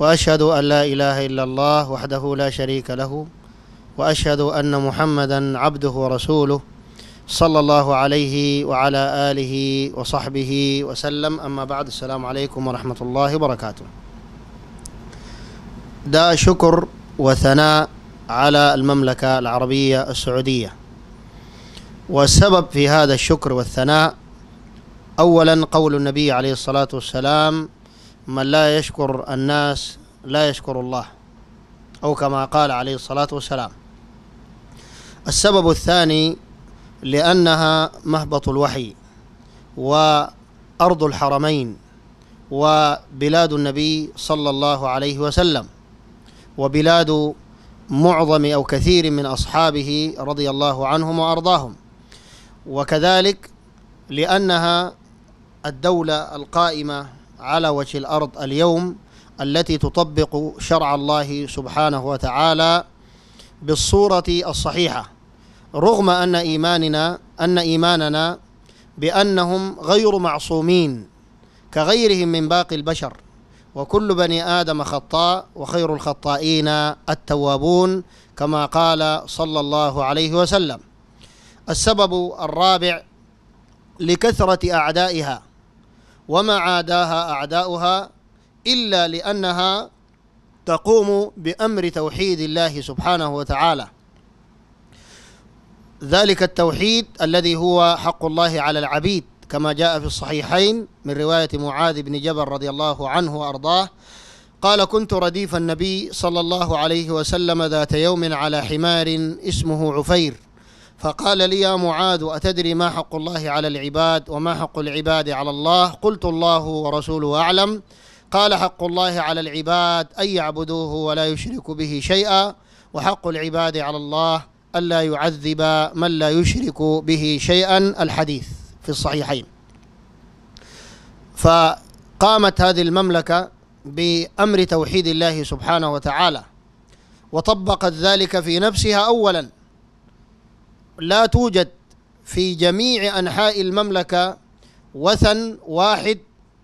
واشهد ان لا اله الا الله وحده لا شريك له واشهد ان محمدا عبده ورسوله صلى الله عليه وعلى اله وصحبه وسلم اما بعد السلام عليكم ورحمه الله وبركاته دا شكر وثناء على المملكه العربيه السعوديه والسبب في هذا الشكر والثناء اولا قول النبي عليه الصلاه والسلام من لا يشكر الناس لا يشكر الله أو كما قال عليه الصلاة والسلام السبب الثاني لأنها مهبط الوحي وأرض الحرمين وبلاد النبي صلى الله عليه وسلم وبلاد معظم أو كثير من أصحابه رضي الله عنهم وأرضاهم وكذلك لأنها الدولة القائمة على وجه الأرض اليوم التي تطبق شرع الله سبحانه وتعالى بالصورة الصحيحة رغم أن إيماننا أن إيماننا بأنهم غير معصومين كغيرهم من باقي البشر وكل بني آدم خطاء وخير الخطائين التوابون كما قال صلى الله عليه وسلم السبب الرابع لكثرة أعدائها وما عاداها أعداؤها إلا لأنها تقوم بأمر توحيد الله سبحانه وتعالى ذلك التوحيد الذي هو حق الله على العبيد كما جاء في الصحيحين من رواية معاذ بن جبل رضي الله عنه وأرضاه قال كنت رديف النبي صلى الله عليه وسلم ذات يوم على حمار اسمه عفير فقال لي يا معاذ أتدري ما حق الله على العباد وما حق العباد على الله قلت الله ورسوله أعلم قال حق الله على العباد أن يعبدوه ولا يشركوا به شيئا وحق العباد على الله ألا يعذب من لا يشرك به شيئا الحديث في الصحيحين فقامت هذه المملكة بأمر توحيد الله سبحانه وتعالى وطبقت ذلك في نفسها أولاً لا توجد في جميع أنحاء المملكة وثن واحد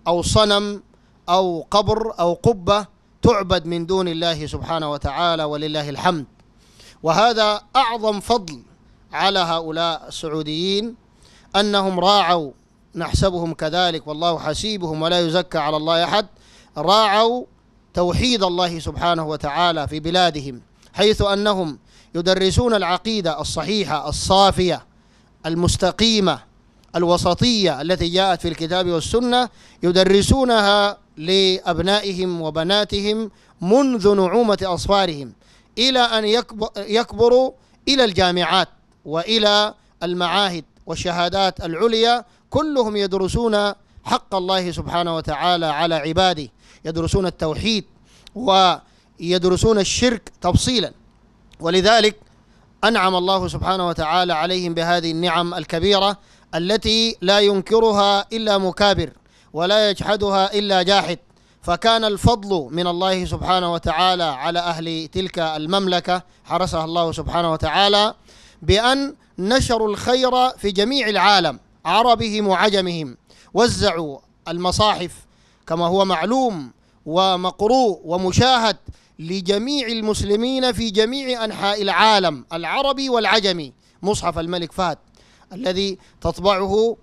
أو صنم أو قبر أو قبة تعبد من دون الله سبحانه وتعالى ولله الحمد وهذا أعظم فضل على هؤلاء السعوديين أنهم راعوا نحسبهم كذلك والله حسيبهم ولا يزكى على الله أحد راعوا توحيد الله سبحانه وتعالى في بلادهم حيث أنهم يدرسون العقيدة الصحيحة الصافية المستقيمة الوسطية التي جاءت في الكتاب والسنة يدرسونها لأبنائهم وبناتهم منذ نعومة أصفارهم إلى أن يكبروا إلى الجامعات وإلى المعاهد والشهادات العليا كلهم يدرسون حق الله سبحانه وتعالى على عباده يدرسون التوحيد ويدرسون الشرك تفصيلا ولذلك أنعم الله سبحانه وتعالى عليهم بهذه النعم الكبيرة التي لا ينكرها إلا مكابر ولا يجحدها إلا جاحد فكان الفضل من الله سبحانه وتعالى على أهل تلك المملكة حرسها الله سبحانه وتعالى بأن نشروا الخير في جميع العالم عربهم وعجمهم وزعوا المصاحف كما هو معلوم ومقروء ومشاهد لجميع المسلمين في جميع أنحاء العالم العربي والعجمي مصحف الملك فهد الذي تطبعه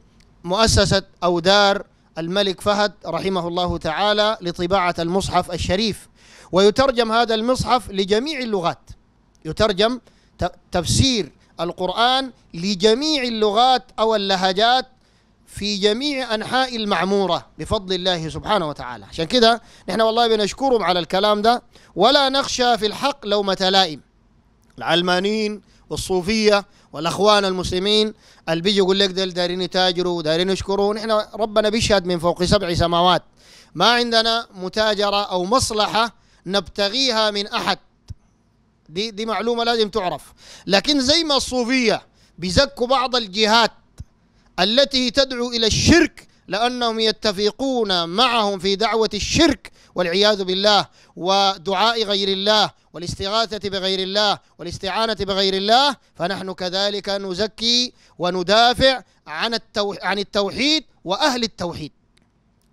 مؤسسة أو دار الملك فهد رحمه الله تعالى لطباعة المصحف الشريف ويترجم هذا المصحف لجميع اللغات يترجم تفسير القرآن لجميع اللغات أو اللهجات في جميع أنحاء المعمورة بفضل الله سبحانه وتعالى عشان كده نحن والله بنشكرهم على الكلام ده ولا نخشى في الحق لومة لائم العلمانيين والصوفية والأخوان المسلمين اللي بيجي يقول لك دل دارين يتاجروا دارين يشكروا نحن ربنا بيشهد من فوق سبع سماوات ما عندنا متاجرة أو مصلحة نبتغيها من أحد دي دي معلومة لازم تعرف لكن زي ما الصوفية بيزكوا بعض الجهات التي تدعو إلى الشرك لأنهم يتفقون معهم في دعوة الشرك والعياذ بالله ودعاء غير الله والاستغاثة بغير الله والاستعانة بغير الله فنحن كذلك نزكي وندافع عن عن التوحيد وأهل التوحيد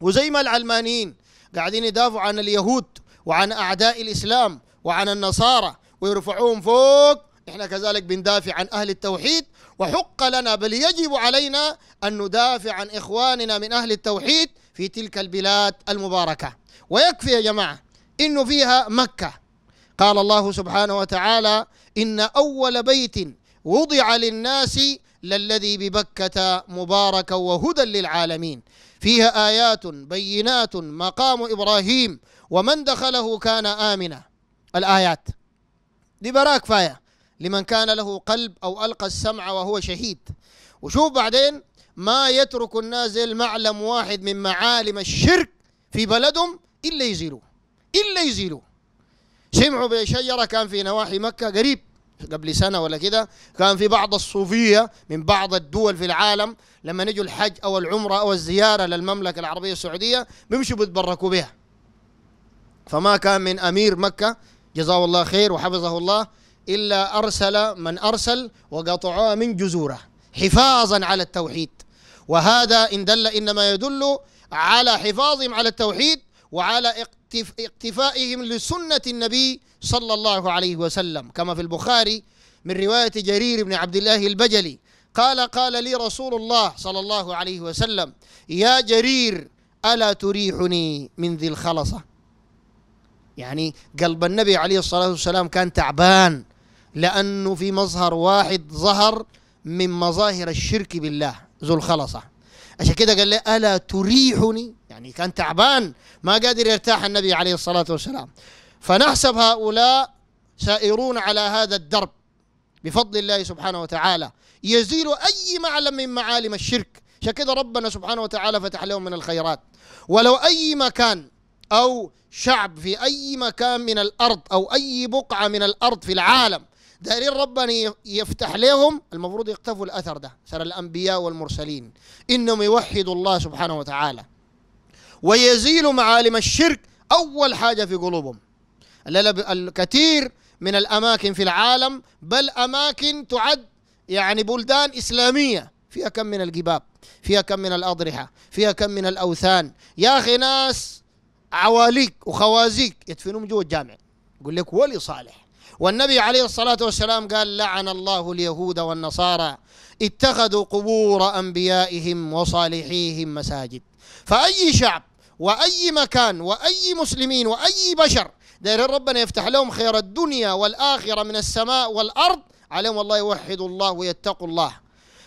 وزي ما العلمانيين قاعدين يدافعوا عن اليهود وعن أعداء الإسلام وعن النصارى ويرفعوهم فوق احنا كذلك بندافع عن أهل التوحيد وحق لنا بل يجب علينا أن ندافع عن إخواننا من أهل التوحيد في تلك البلاد المباركة ويكفي يا جماعة إنه فيها مكة قال الله سبحانه وتعالى إن أول بيت وضع للناس للذي ببكة مباركا وهدى للعالمين فيها آيات بينات مقام إبراهيم ومن دخله كان آمنا الآيات دي براك فاية لمن كان له قلب أو ألقى السمع وهو شهيد وشوف بعدين ما يترك النازل معلم واحد من معالم الشرك في بلدهم إلا يزيلوه إلا يزيلوه سمعوا بشجرة كان في نواحي مكة قريب قبل سنة ولا كده كان في بعض الصوفية من بعض الدول في العالم لما نجوا الحج أو العمرة أو الزيارة للمملكة العربية السعودية بيمشوا بيتبركوا بها فما كان من أمير مكة جزاه الله خير وحفظه الله إلا أرسل من أرسل وقطعا من جزوره حفاظا على التوحيد وهذا إن دل إنما يدل على حفاظهم على التوحيد وعلى اقتفائهم لسنة النبي صلى الله عليه وسلم كما في البخاري من رواية جرير بن عبد الله البجلي قال قال لي رسول الله صلى الله عليه وسلم يا جرير ألا تريحني من ذي الخلصة يعني قلب النبي عليه الصلاة والسلام كان تعبان لأنه في مظهر واحد ظهر من مظاهر الشرك بالله ذو الخلصة عشان كده قال لي ألا تريحني يعني كان تعبان ما قادر يرتاح النبي عليه الصلاة والسلام فنحسب هؤلاء سائرون على هذا الدرب بفضل الله سبحانه وتعالى يزيل أي معلم من معالم الشرك عشان كده ربنا سبحانه وتعالى فتح لهم من الخيرات ولو أي مكان أو شعب في أي مكان من الأرض أو أي بقعة من الأرض في العالم دايرين ربنا يفتح لهم المفروض يقتفوا الأثر ده أثر الأنبياء والمرسلين إنهم يوحدوا الله سبحانه وتعالى ويزيلوا معالم الشرك أول حاجة في قلوبهم الكثير من الأماكن في العالم بل أماكن تعد يعني بلدان إسلامية فيها كم من الجباب فيها كم من الأضرحة فيها كم من الأوثان يا أخي ناس عواليك وخوازيك يدفنوهم جوا الجامع يقول لك ولي صالح والنبي عليه الصلاة والسلام قال لعن الله اليهود والنصارى اتخذوا قبور أنبيائهم وصالحيهم مساجد فأي شعب وأي مكان وأي مسلمين وأي بشر دايرين ربنا يفتح لهم خير الدنيا والآخرة من السماء والأرض عليهم الله يوحدوا الله ويتقوا الله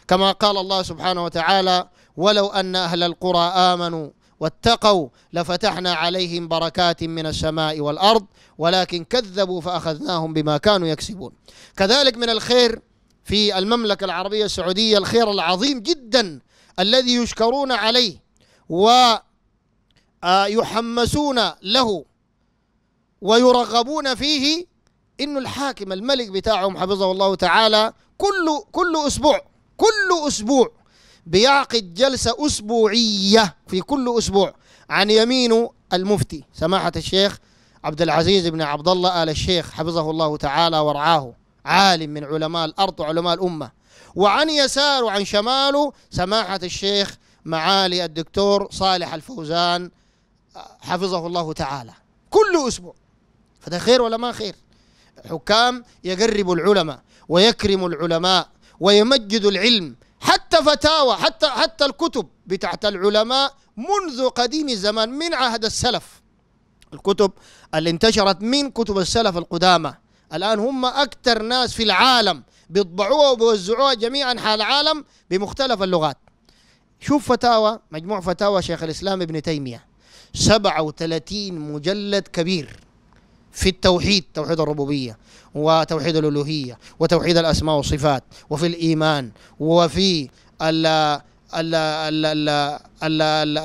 كما قال الله سبحانه وتعالى ولو أن أهل القرى آمنوا واتقوا لفتحنا عليهم بركات من السماء والارض ولكن كذبوا فأخذناهم بما كانوا يكسبون كذلك من الخير في المملكة العربية السعودية الخير العظيم جدا الذي يشكرون عليه ويحمسون آه، له ويرغبون فيه إنه الحاكم الملك بتاعهم حفظه الله تعالى كل كل أسبوع كل أسبوع بيعقد جلسة أسبوعية في كل أسبوع عن يمينه المفتي سماحة الشيخ عبد العزيز بن عبد الله آل الشيخ حفظه الله تعالى ورعاه عالم من علماء الأرض وعلماء الأمة وعن يسار وعن شماله سماحة الشيخ معالي الدكتور صالح الفوزان حفظه الله تعالى كل أسبوع فده خير ولا ما خير حكام يقرب العلماء ويكرم العلماء ويمجد العلم حتى فتاوى حتى حتى الكتب بتاعت العلماء منذ قديم الزمان من عهد السلف الكتب اللي انتشرت من كتب السلف القدامى الآن هم أكثر ناس في العالم بيطبعوها وبيوزعوها جميع أنحاء العالم بمختلف اللغات شوف فتاوى مجموع فتاوى شيخ الإسلام ابن تيمية 37 مجلد كبير في التوحيد توحيد الربوبية وتوحيد الألوهية وتوحيد الأسماء والصفات وفي الإيمان وفي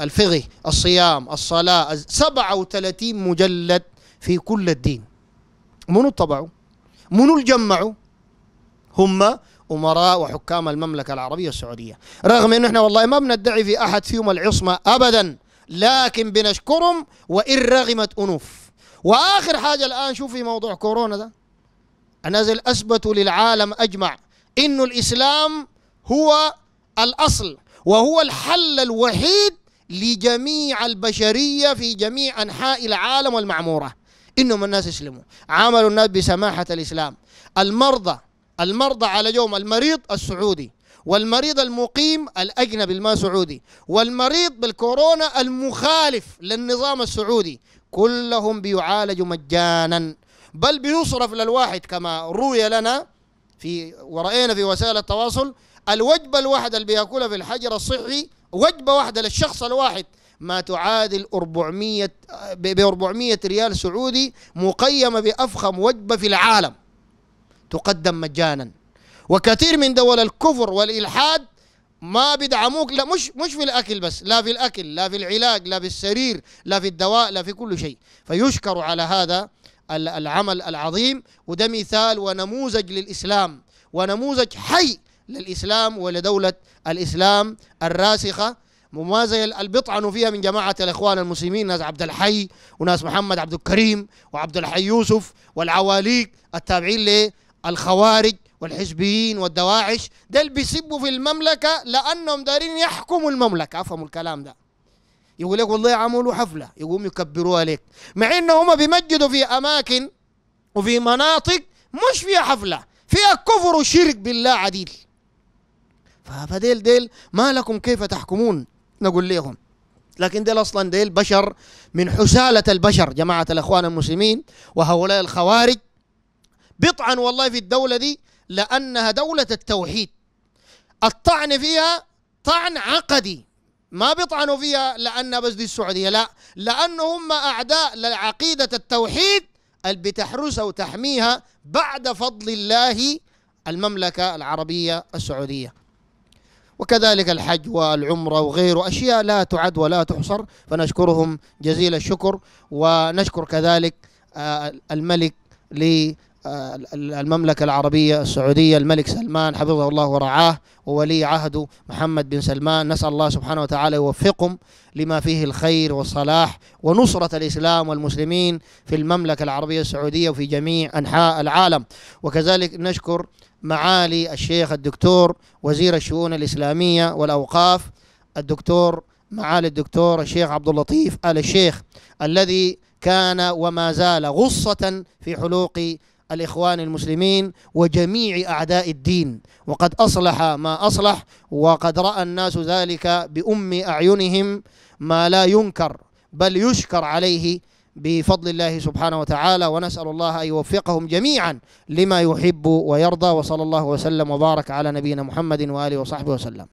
الفقه الصيام الصلاة 37 مجلد في كل الدين منو طبعوا منو جمعوا هم أمراء وحكام المملكة العربية السعودية رغم أنه إحنا والله ما بندعي في أحد فيهم العصمة أبدا لكن بنشكرهم وإن رغمت أنوف وآخر حاجة الآن شوف في موضوع كورونا ده الناس أثبتوا للعالم أجمع إنه الإسلام هو الأصل وهو الحل الوحيد لجميع البشرية في جميع أنحاء العالم والمعمورة إنهم الناس يسلموا عاملوا الناس بسماحة الإسلام المرضى المرضى على يوم المريض السعودي والمريض المقيم الأجنبي الما سعودي والمريض بالكورونا المخالف للنظام السعودي كلهم بيعالجوا مجانا بل بيصرف للواحد كما روي لنا في ورأينا في وسائل التواصل الوجبة الواحدة اللي بياكلها في الحجر الصحي وجبة واحدة للشخص الواحد ما تعادل 400 ب 400 ريال سعودي مقيمة بأفخم وجبة في العالم تقدم مجانا وكثير من دول الكفر والإلحاد ما بيدعموك لا مش مش في الاكل بس لا في الاكل لا في العلاج لا في السرير لا في الدواء لا في كل شيء فيشكر على هذا العمل العظيم وده مثال ونموذج للاسلام ونموذج حي للإسلام ولدولة الإسلام الراسخة وما زي البطعة فيها من جماعة الإخوان المسلمين ناس عبد الحي وناس محمد عبد الكريم وعبد الحي يوسف والعواليق التابعين للخوارج والحزبيين والدواعش دل بيسبوا في المملكة لأنهم دارين يحكموا المملكة أفهموا الكلام ده يقول لك والله عملوا حفلة يقوم يكبروها لك مع إنهم بيمجدوا في أماكن وفي مناطق مش فيها حفلة فيها كفر وشرك بالله عديل فديل ديل ما لكم كيف تحكمون نقول لهم لكن ديل اصلا ديل بشر من حسالة البشر جماعة الاخوان المسلمين وهؤلاء الخوارج بطعا والله في الدولة دي لأنها دولة التوحيد الطعن فيها طعن عقدي ما بيطعنوا فيها لأن بس دي السعودية لا لانهم أعداء لعقيدة التوحيد اللي بتحرسها وتحميها بعد فضل الله المملكة العربية السعودية وكذلك الحج والعمرة وغيره أشياء لا تعد ولا تحصر فنشكرهم جزيل الشكر ونشكر كذلك آه، الملك للمملكة آه، العربية السعودية الملك سلمان حفظه الله ورعاه وولي عهده محمد بن سلمان نسأل الله سبحانه وتعالى يوفقهم لما فيه الخير والصلاح ونصرة الإسلام والمسلمين في المملكة العربية السعودية وفي جميع أنحاء العالم وكذلك نشكر معالي الشيخ الدكتور وزير الشؤون الإسلامية والأوقاف الدكتور معالي الدكتور الشيخ عبد اللطيف آل الشيخ الذي كان وما زال غصة في حلوق الإخوان المسلمين وجميع أعداء الدين وقد أصلح ما أصلح وقد رأى الناس ذلك بأم أعينهم ما لا ينكر بل يشكر عليه بفضل الله سبحانه وتعالى ونسأل الله أن يوفقهم جميعا لما يحب ويرضى وصلى الله وسلم وبارك على نبينا محمد وآله وصحبه وسلم